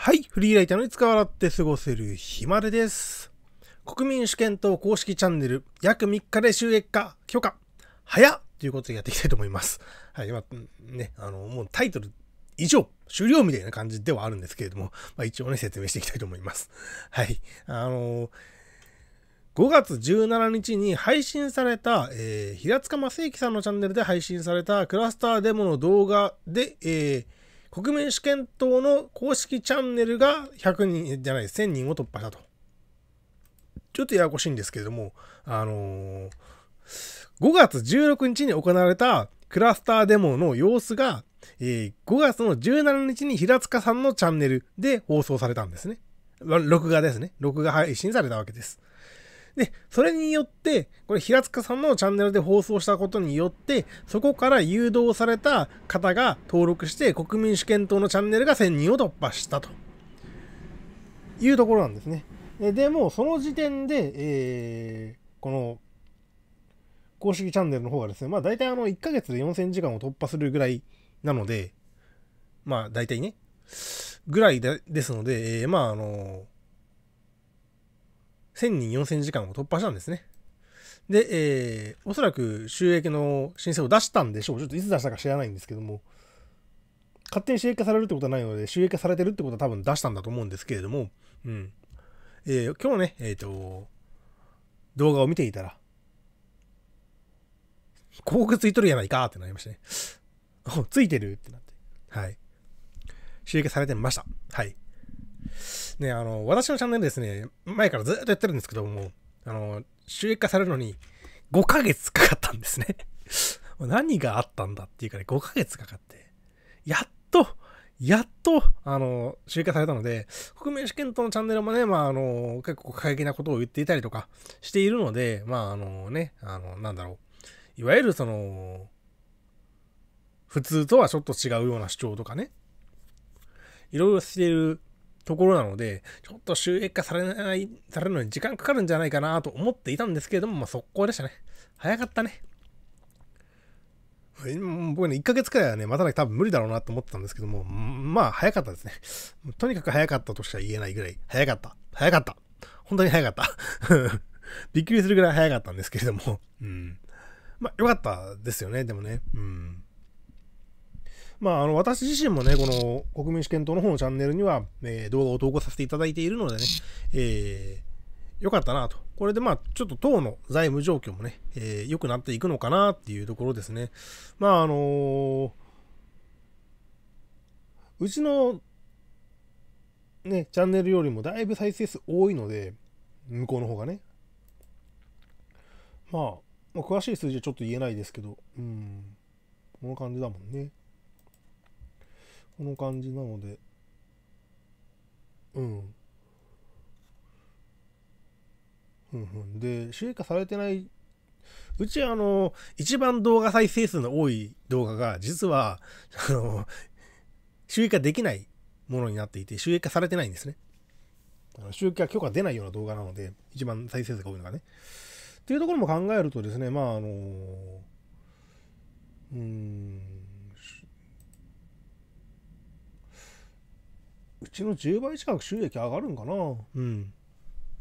はい。フリーライターのいつか笑って過ごせるひまるです。国民主権と公式チャンネル、約3日で収益化、許可、早ということでやっていきたいと思います。はい。まあ、ね、あの、もうタイトル以上、終了みたいな感じではあるんですけれども、まあ、一応ね、説明していきたいと思います。はい。あの5月17日に配信された、えー、平塚正幸さんのチャンネルで配信されたクラスターデモの動画で、えー国民主権党の公式チャンネルが100人じゃない、1000人を突破したと。ちょっとややこしいんですけれども、あのー、5月16日に行われたクラスターデモの様子が、えー、5月の17日に平塚さんのチャンネルで放送されたんですね。録画ですね。録画配信されたわけです。で、それによって、これ平塚さんのチャンネルで放送したことによって、そこから誘導された方が登録して、国民主権党のチャンネルが1000人を突破したというところなんですね。でも、その時点で、えー、この、公式チャンネルの方がですね、まあ大体あの1ヶ月で4000時間を突破するぐらいなので、まあ大体ね、ぐらいですので、えー、まああのー1000人4000時間を突破したんですね。で、えー、おそらく収益の申請を出したんでしょう。ちょっといつ出したか知らないんですけども、勝手に収益化されるってことはないので、収益化されてるってことは多分出したんだと思うんですけれども、うん。えー、今日ね、えっ、ー、と、動画を見ていたら、広告ついとるやないかってなりましたね。ついてるってなって。はい。収益化されてました。はい。ね、あの、私のチャンネルですね、前からずっとやってるんですけども、あの、収益化されるのに5ヶ月かかったんですね。何があったんだっていうかね、5ヶ月かかって、やっと、やっと、あの、収益化されたので、国民主権とのチャンネルもね、まあ、あの、結構過激なことを言っていたりとかしているので、まあ、あのね、あの、なんだろう。いわゆるその、普通とはちょっと違うような主張とかね、いろいろしているところなので、ちょっと収益化されない、されるのに時間かかるんじゃないかなと思っていたんですけれども、まあ、速攻でしたね。早かったね。僕ね、1ヶ月くらいはね、待たなきゃ多分無理だろうなと思ってたんですけども、まあ、早かったですね。とにかく早かったとしか言えないぐらい、早かった。早かった。本当に早かった。びっくりするぐらい早かったんですけれども、うん。まあ、よかったですよね、でもね。うん。まあ、あの私自身もね、この国民主権党の方のチャンネルには、えー、動画を投稿させていただいているのでね、えー、よかったなと。これでまあ、ちょっと党の財務状況もね、良、えー、くなっていくのかなっていうところですね。まあ、あのー、うちの、ね、チャンネルよりもだいぶ再生数多いので、向こうの方がね。まあ、まあ、詳しい数字はちょっと言えないですけど、うん、この感じだもんね。この感じなのでうんふんふんで益化されてないうちあの一番動画再生数の多い動画が実はあの収益化できないものになっていて収益化されてないんですね収益化許可出ないような動画なので一番再生数が多いのがねっていうところも考えるとですねまああのうーんうちの10倍近く収益上がるんかなうん。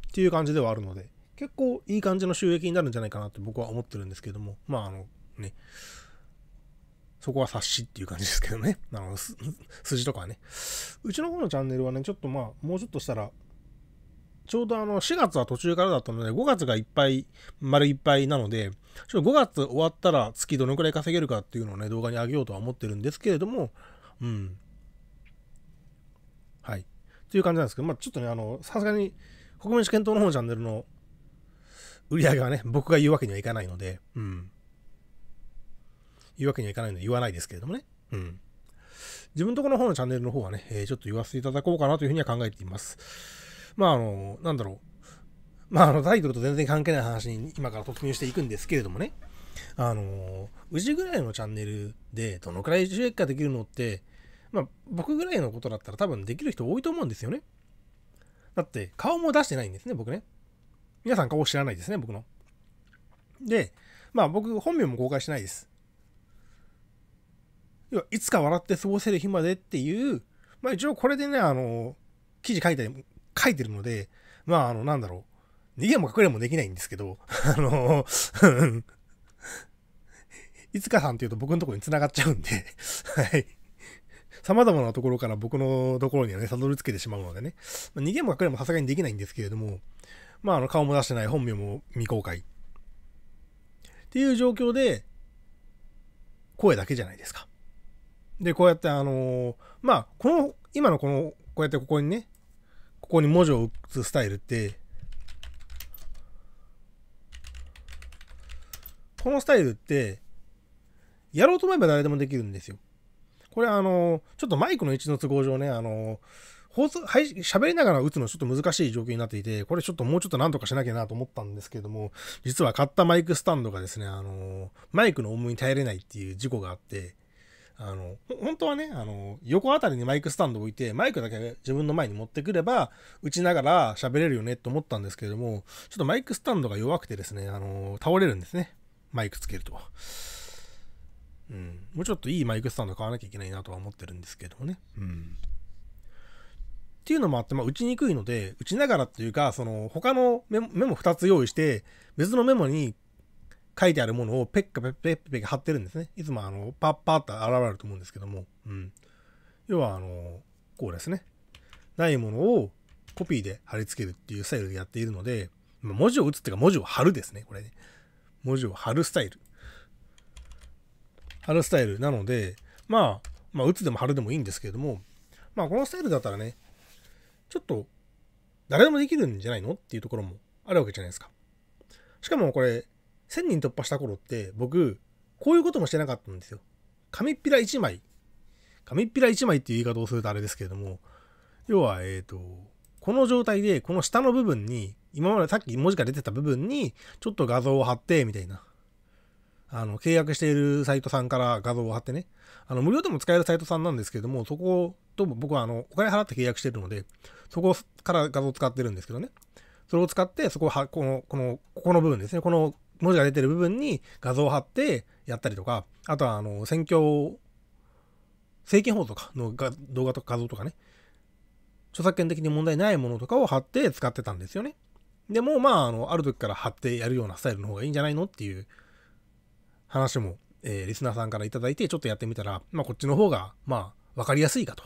っていう感じではあるので、結構いい感じの収益になるんじゃないかなって僕は思ってるんですけども、まああのね、そこは察しっていう感じですけどね。あの、筋とかはね。うちの方のチャンネルはね、ちょっとまあ、もうちょっとしたら、ちょうどあの、4月は途中からだったので、5月がいっぱい、丸いっぱいなので、ちょっと5月終わったら月どのくらい稼げるかっていうのをね、動画に上げようとは思ってるんですけれども、うん。という感じなんですけど、まあ、ちょっとね、あの、さすがに、国民主検討の方のチャンネルの売り上げはね、僕が言うわけにはいかないので、うん。言うわけにはいかないので言わないですけれどもね、うん。自分とこの方のチャンネルの方はね、えー、ちょっと言わせていただこうかなというふうには考えています。まあ、あの、なんだろう。まあ、あの、タイトルと全然関係ない話に今から突入していくんですけれどもね、あの、うちぐらいのチャンネルでどのくらい収益化できるのって、まあ、僕ぐらいのことだったら多分できる人多いと思うんですよね。だって、顔も出してないんですね、僕ね。皆さん顔知らないですね、僕の。で、まあ僕、本名も公開してないです。要は、いつか笑って過ごせる日までっていう、まあ一応これでね、あの、記事書いたり、書いてるので、まああの、なんだろう。逃げも隠れもできないんですけど、あの、いつかさんっていうと僕のところに繋がっちゃうんで はい。ざまなところから僕のところにはね、悟りつけてしまうのでね、まあ、逃げも隠れもさすがにできないんですけれども、まあ、あの、顔も出してない、本名も未公開。っていう状況で、声だけじゃないですか。で、こうやって、あのー、まあ、この、今のこの、こうやってここにね、ここに文字を打つスタイルって、このスタイルって、やろうと思えば誰でもできるんですよ。これあの、ちょっとマイクの位置の都合上ね、あの、放送、はい、喋りながら打つのちょっと難しい状況になっていて、これちょっともうちょっとなんとかしなきゃなと思ったんですけれども、実は買ったマイクスタンドがですね、あの、マイクの重みに耐えれないっていう事故があって、あの、本当はね、あの、横あたりにマイクスタンド置いて、マイクだけ自分の前に持ってくれば、打ちながら喋れるよねと思ったんですけれども、ちょっとマイクスタンドが弱くてですね、あの、倒れるんですね。マイクつけると。うん、もうちょっといいマイクスタンド買わなきゃいけないなとは思ってるんですけどね。うん、っていうのもあって、まあ、打ちにくいので、打ちながらっていうか、その他のメモメモ2つ用意して、別のメモに書いてあるものをペッカペッペッペッペ貼ってるんですね。いつもあのパッパッと現れると思うんですけども、うん、要はあのこうですね。ないものをコピーで貼り付けるっていうスタイルでやっているので、文字を打つっていうか文字を貼るですね、これね。文字を貼るスタイル。あるスタイルなので、まあ、まあ、打つでも貼るでもいいんですけれども、まあ、このスタイルだったらね、ちょっと、誰でもできるんじゃないのっていうところもあるわけじゃないですか。しかもこれ、1000人突破した頃って、僕、こういうこともしてなかったんですよ。紙っぴら1枚。紙っぴら1枚っていう言い方をするとあれですけれども、要は、えっ、と、この状態で、この下の部分に、今までさっき文字が出てた部分に、ちょっと画像を貼って、みたいな。あの、契約しているサイトさんから画像を貼ってね、あの、無料でも使えるサイトさんなんですけども、そこと僕はあの、お金払って契約してるので、そこから画像を使ってるんですけどね。それを使って、そこは、この、この、ここの部分ですね。この文字が出てる部分に画像を貼ってやったりとか、あとはあの、選挙、政見法とかの動画とか画像とかね、著作権的に問題ないものとかを貼って使ってたんですよね。でも、まあ、あの、ある時から貼ってやるようなスタイルの方がいいんじゃないのっていう話も、えー、リスナーさんから頂いて、ちょっとやってみたら、まあ、こっちの方が、まあ、分かりやすいかと。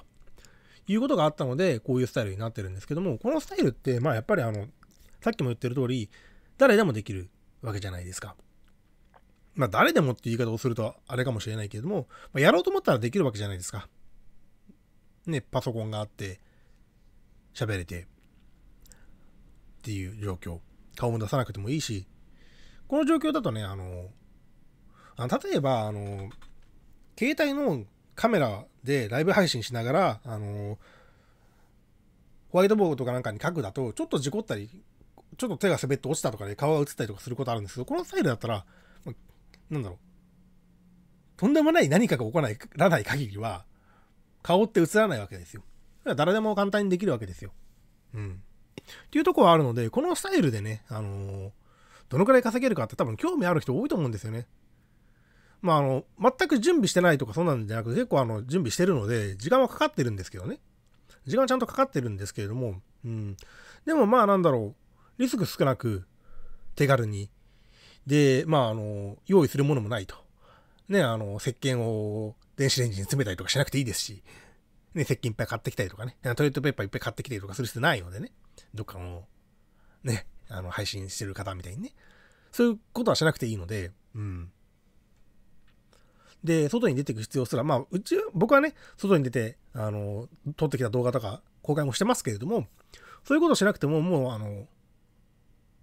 いうことがあったので、こういうスタイルになってるんですけども、このスタイルって、まあ、やっぱりあの、さっきも言ってる通り、誰でもできるわけじゃないですか。まあ、誰でもっていう言い方をするとあれかもしれないけれども、まあ、やろうと思ったらできるわけじゃないですか。ね、パソコンがあって、喋れて、っていう状況。顔も出さなくてもいいし、この状況だとね、あの、例えば、あの、携帯のカメラでライブ配信しながら、あの、ホワイトボードとかなんかに書くだと、ちょっと事故ったり、ちょっと手が滑って落ちたとかで、顔が映ったりとかすることあるんですけど、このスタイルだったら、なんだろう。とんでもない何かが起こらない限りは、顔って映らないわけですよ。誰でも簡単にできるわけですよ。うん。っていうとこはあるので、このスタイルでね、あのー、どのくらい稼げるかって多分興味ある人多いと思うんですよね。まあ、あの、全く準備してないとかそうなんじゃなくて、結構あの、準備してるので、時間はかかってるんですけどね。時間ちゃんとかかってるんですけれども、うん。でもまあなんだろう、リスク少なく、手軽に。で、まああの、用意するものもないと。ね、あの、石鹸を電子レンジに詰めたりとかしなくていいですし、ね、石鹸いっぱい買ってきたりとかね、トイレットペーパーいっぱい買ってきたりとかする必要ないのでね、どっかの、ね、あの、配信してる方みたいにね、そういうことはしなくていいので、うん。で、外に出ていく必要すら、まあ、うち、僕はね、外に出て、あの、撮ってきた動画とか公開もしてますけれども、そういうことしなくても、もう、あの、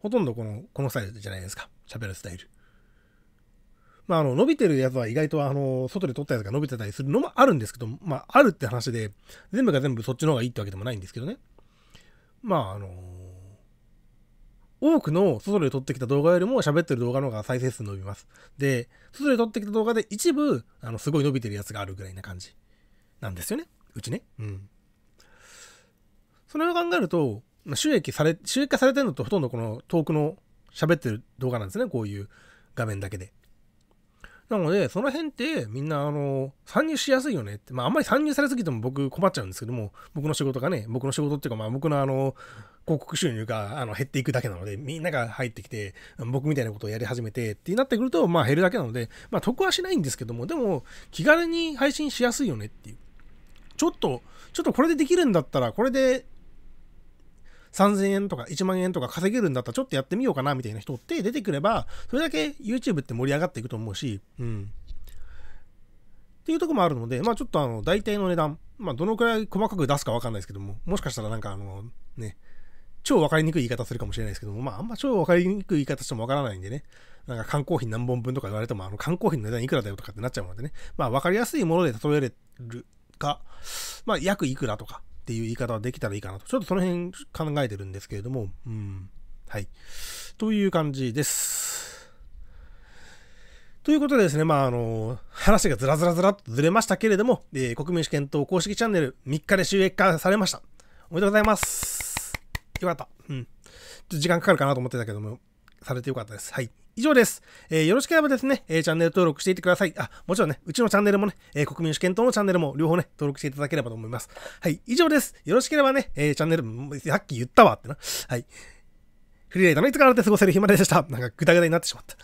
ほとんどこの、このスタイルじゃないですか。喋るスタイル。まあ、あの、伸びてるやつは意外と、あの、外で撮ったやつが伸びてたりするのもあるんですけど、まあ、あるって話で、全部が全部そっちの方がいいってわけでもないんですけどね。まあ、あの、多くの外で撮ってきた動画よりも喋ってる動画の方が再生数伸びます。で、外で撮ってきた動画で一部、あの、すごい伸びてるやつがあるぐらいな感じなんですよね。うちね。うん。それを考えると、収益され、収益化されてるのとほとんどこの遠くの喋ってる動画なんですね。こういう画面だけで。なので、その辺ってみんな、あの、参入しやすいよねって、まあ、あんまり参入されすぎても僕困っちゃうんですけども、僕の仕事がね、僕の仕事っていうか、まあ、僕のあの、広告収入があの減っていくだけなので、みんなが入ってきて、僕みたいなことをやり始めてってなってくると、まあ減るだけなので、まあ得はしないんですけども、でも気軽に配信しやすいよねっていう。ちょっと、ちょっとこれでできるんだったら、これで3000円とか1万円とか稼げるんだったらちょっとやってみようかなみたいな人って出てくれば、それだけ YouTube って盛り上がっていくと思うし、うん。っていうとこもあるので、まあちょっとあの、大体の値段、まあどのくらい細かく出すかわかんないですけども、もしかしたらなんかあの、ね、超分かりにくい言い方するかもしれないですけども、まああんま超分かりにくい言い方してもわからないんでね、なんか缶コーヒー何本分とか言われても、あの缶コーヒーの値段いくらだよとかってなっちゃうのでね、まあ分かりやすいもので例えるか、まあ約いくらとか、っていう言い方はできたらいいかなと、ちょっとその辺考えてるんですけれども、うん。はい。という感じです。ということでですね、まあ、あの、話がずらずらずらとずれましたけれども、えー、国民主権党公式チャンネル3日で収益化されました。おめでとうございます。よかった。うん。ちょっと時間かかるかなと思ってたけども、されてよかったです。はい。以上です。えー、よろしければですね、えー、チャンネル登録していってください。あ、もちろんね、うちのチャンネルもね、えー、国民主権党のチャンネルも両方ね、登録していただければと思います。はい、以上です。よろしければね、えチャンネル、さっき言ったわってな。はい。フリーライダーのいつからって過ごせる暇でした。なんかグダグダになってしまった。